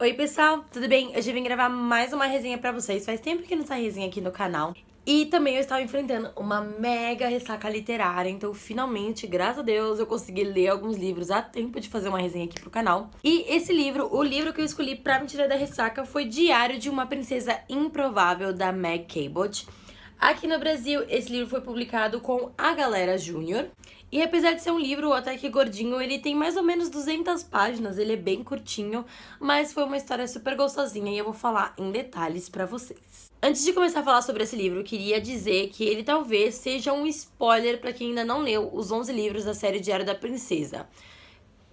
Oi, pessoal, tudo bem? Hoje eu vim gravar mais uma resenha pra vocês. Faz tempo que não sai resenha aqui no canal. E também eu estava enfrentando uma mega ressaca literária, então finalmente, graças a Deus, eu consegui ler alguns livros a tempo de fazer uma resenha aqui pro canal. E esse livro, o livro que eu escolhi pra me tirar da ressaca foi Diário de uma Princesa Improvável, da Meg Cabot. Aqui no Brasil, esse livro foi publicado com a Galera Júnior. E apesar de ser um livro até que gordinho, ele tem mais ou menos 200 páginas, ele é bem curtinho, mas foi uma história super gostosinha e eu vou falar em detalhes para vocês. Antes de começar a falar sobre esse livro, eu queria dizer que ele talvez seja um spoiler para quem ainda não leu os 11 livros da série Diário da Princesa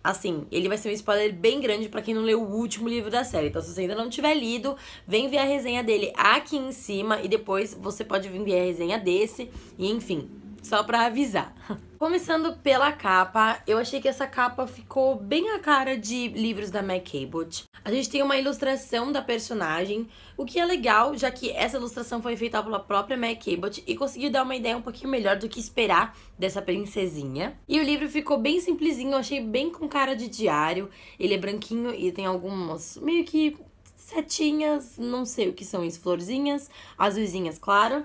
assim, ele vai ser um spoiler bem grande para quem não leu o último livro da série. Então, se você ainda não tiver lido, vem ver a resenha dele aqui em cima e depois você pode vir ver a resenha desse e enfim só pra avisar. Começando pela capa, eu achei que essa capa ficou bem a cara de livros da Mac Cabot. A gente tem uma ilustração da personagem, o que é legal, já que essa ilustração foi feita pela própria Mac Cabot e conseguiu dar uma ideia um pouquinho melhor do que esperar dessa princesinha. E o livro ficou bem simplesinho, eu achei bem com cara de diário. Ele é branquinho e tem algumas meio que setinhas, não sei o que são isso, florzinhas, azulzinhas, claro.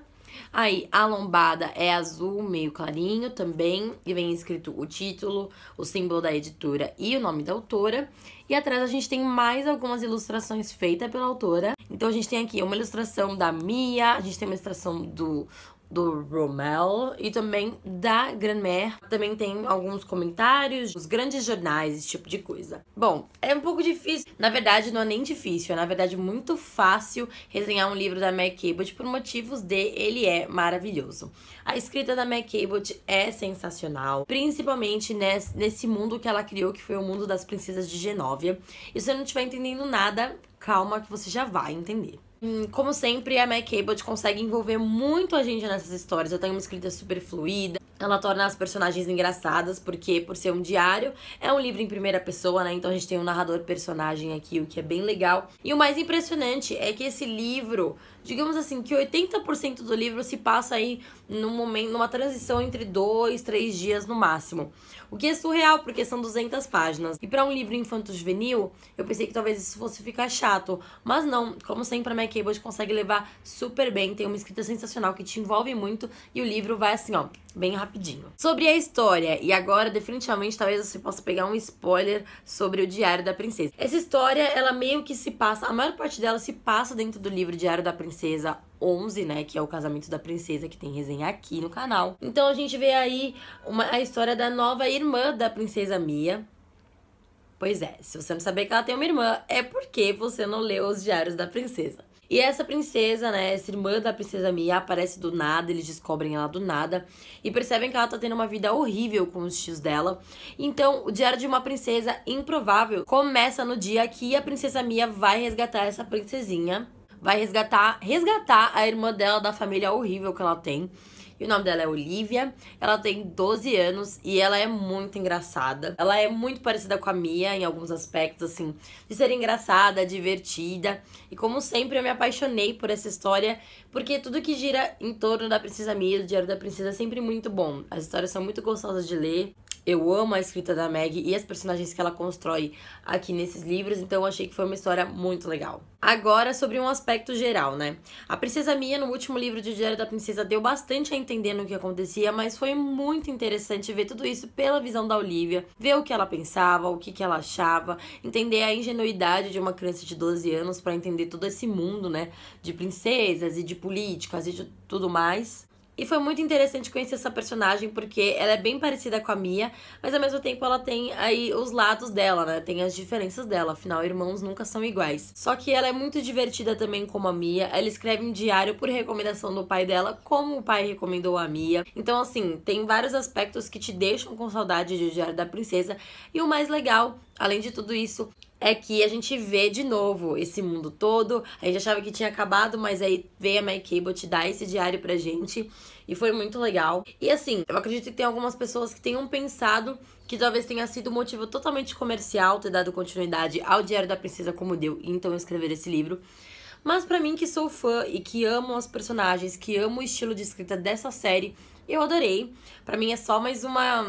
Aí, a lombada é azul, meio clarinho também, e vem escrito o título, o símbolo da editora e o nome da autora. E atrás a gente tem mais algumas ilustrações feitas pela autora. Então a gente tem aqui uma ilustração da Mia, a gente tem uma ilustração do do Rommel e também da Granmer. Também tem alguns comentários, os grandes jornais, esse tipo de coisa. Bom, é um pouco difícil. Na verdade, não é nem difícil, é na verdade muito fácil resenhar um livro da Mary Cabot por motivos de ele é maravilhoso. A escrita da Mary Cabot é sensacional, principalmente nesse mundo que ela criou, que foi o mundo das princesas de Genóvia. E se você não estiver entendendo nada, calma que você já vai entender. Hum, como sempre, a MyCabled consegue envolver muito a gente nessas histórias. Eu tenho uma escrita super fluida, ela torna as personagens engraçadas, porque por ser um diário, é um livro em primeira pessoa, né? Então a gente tem um narrador personagem aqui, o que é bem legal. E o mais impressionante é que esse livro, digamos assim, que 80% do livro se passa aí num momento, numa transição entre dois, três dias no máximo. O que é surreal, porque são 200 páginas. E para um livro infanto-juvenil, eu pensei que talvez isso fosse ficar chato. Mas não, como sempre, a Mac Cabot consegue levar super bem, tem uma escrita sensacional que te envolve muito, e o livro vai assim, ó, bem rápido rapidinho. Sobre a história, e agora definitivamente talvez você possa pegar um spoiler sobre o Diário da Princesa. Essa história, ela meio que se passa, a maior parte dela se passa dentro do livro Diário da Princesa 11, né, que é o casamento da princesa que tem resenha aqui no canal. Então a gente vê aí uma, a história da nova irmã da princesa Mia, Pois é, se você não saber que ela tem uma irmã, é porque você não leu os Diários da Princesa. E essa princesa, né, essa irmã da princesa Mia aparece do nada, eles descobrem ela do nada e percebem que ela tá tendo uma vida horrível com os tios dela. Então, o Diário de uma Princesa Improvável começa no dia que a princesa Mia vai resgatar essa princesinha, vai resgatar, resgatar a irmã dela da família horrível que ela tem. E o nome dela é Olivia. Ela tem 12 anos e ela é muito engraçada. Ela é muito parecida com a Mia em alguns aspectos, assim, de ser engraçada, divertida. E como sempre, eu me apaixonei por essa história, porque tudo que gira em torno da Princesa Mia, do Diário da Princesa, é sempre muito bom. As histórias são muito gostosas de ler. Eu amo a escrita da Meg e as personagens que ela constrói aqui nesses livros, então eu achei que foi uma história muito legal. Agora, sobre um aspecto geral, né? A Princesa Mia, no último livro de Diário da Princesa, deu bastante a entender no que acontecia, mas foi muito interessante ver tudo isso pela visão da Olivia, ver o que ela pensava, o que, que ela achava, entender a ingenuidade de uma criança de 12 anos para entender todo esse mundo, né? De princesas e de políticas e de tudo mais. E foi muito interessante conhecer essa personagem, porque ela é bem parecida com a Mia, mas ao mesmo tempo ela tem aí os lados dela, né? Tem as diferenças dela, afinal, irmãos nunca são iguais. Só que ela é muito divertida também como a Mia, ela escreve um diário por recomendação do pai dela, como o pai recomendou a Mia. Então, assim, tem vários aspectos que te deixam com saudade de O Diário da Princesa, e o mais legal Além de tudo isso, é que a gente vê de novo esse mundo todo. A gente achava que tinha acabado, mas aí veio a Mike Cabot dar esse diário pra gente. E foi muito legal. E assim, eu acredito que tem algumas pessoas que tenham pensado que talvez tenha sido um motivo totalmente comercial ter dado continuidade ao Diário da Princesa como deu, e então escrever esse livro. Mas para mim que sou fã e que amo os personagens, que amo o estilo de escrita dessa série, eu adorei. Para mim é só mais uma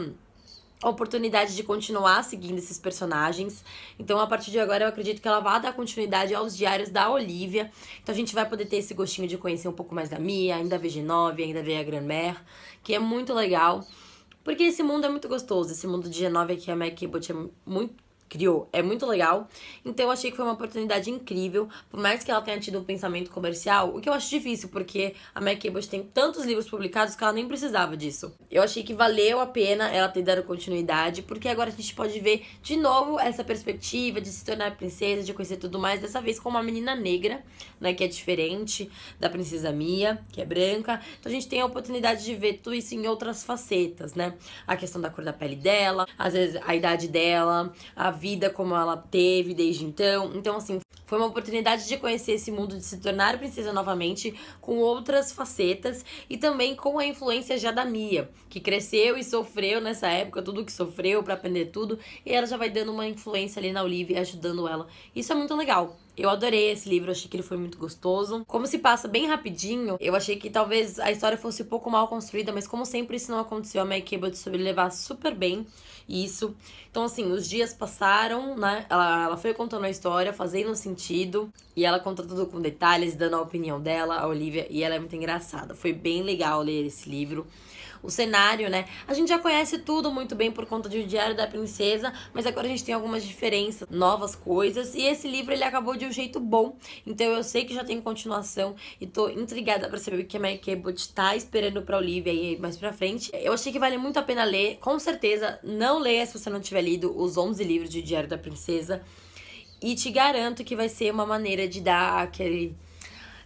a oportunidade de continuar seguindo esses personagens. Então, a partir de agora, eu acredito que ela vai dar continuidade aos diários da Olivia. Então, a gente vai poder ter esse gostinho de conhecer um pouco mais da Mia, ainda a VG9, ainda a Grand-Mère, que é muito legal. Porque esse mundo é muito gostoso. Esse mundo de G9 aqui, a Mac Abbott é muito criou. É muito legal. Então eu achei que foi uma oportunidade incrível. Por mais que ela tenha tido um pensamento comercial, o que eu acho difícil, porque a Mac Abbott tem tantos livros publicados que ela nem precisava disso. Eu achei que valeu a pena ela ter dado continuidade, porque agora a gente pode ver de novo essa perspectiva de se tornar princesa, de conhecer tudo mais, dessa vez com uma menina negra, né, que é diferente da princesa Mia, que é branca. Então a gente tem a oportunidade de ver tudo isso em outras facetas, né? A questão da cor da pele dela, às vezes a idade dela, a vida como ela teve desde então. Então, assim, foi uma oportunidade de conhecer esse mundo, de se tornar princesa novamente, com outras facetas e também com a influência já da Mia, que cresceu e sofreu nessa época, tudo que sofreu para aprender tudo, e ela já vai dando uma influência ali na Olivia, ajudando ela. Isso é muito legal. Eu adorei esse livro, achei que ele foi muito gostoso. Como se passa bem rapidinho, eu achei que talvez a história fosse um pouco mal construída, mas como sempre isso não aconteceu, a Mary Cable de sobrelevar super bem isso. Então, assim, os dias passaram, né? Ela, ela foi contando a história, fazendo sentido, e ela conta tudo com detalhes, dando a opinião dela, a Olivia, e ela é muito engraçada. Foi bem legal ler esse livro o cenário, né? A gente já conhece tudo muito bem por conta de O Diário da Princesa, mas agora a gente tem algumas diferenças, novas coisas, e esse livro ele acabou de um jeito bom. Então eu sei que já tem continuação e tô intrigada para saber o que a Mary Cabot tá esperando pra Olivia aí mais pra frente. Eu achei que vale muito a pena ler, com certeza. Não leia se você não tiver lido os 11 livros de Diário da Princesa. E te garanto que vai ser uma maneira de dar aquele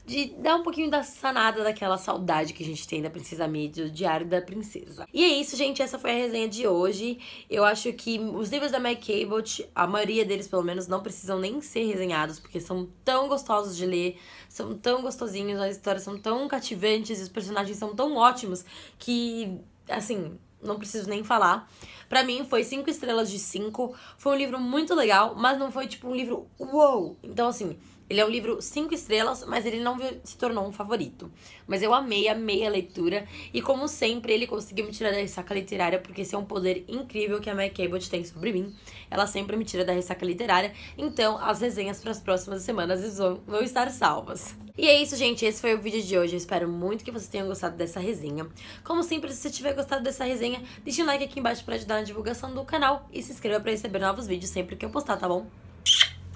de dar um pouquinho da sanada daquela saudade que a gente tem da Princesa Mídia, do Diário da Princesa. E é isso, gente. Essa foi a resenha de hoje. Eu acho que os livros da Meg Cabot, a maioria deles, pelo menos, não precisam nem ser resenhados, porque são tão gostosos de ler, são tão gostosinhos, as histórias são tão cativantes, os personagens são tão ótimos que, assim, não preciso nem falar. Para mim foi cinco estrelas de cinco Foi um livro muito legal, mas não foi tipo um livro uou. Então assim, ele é um livro cinco estrelas, mas ele não se tornou um favorito. Mas eu amei, amei a leitura. E como sempre, ele conseguiu me tirar da ressaca literária, porque esse é um poder incrível que a Mary Cabot tem sobre mim. Ela sempre me tira da ressaca literária. Então, as resenhas para as próximas semanas vão estar salvas. E é isso, gente. Esse foi o vídeo de hoje. Eu espero muito que vocês tenham gostado dessa resenha. Como sempre, se você tiver gostado dessa resenha, deixe um like aqui embaixo para ajudar na divulgação do canal e se inscreva para receber novos vídeos sempre que eu postar, tá bom?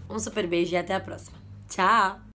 Um super beijo e até a próxima. Tchau!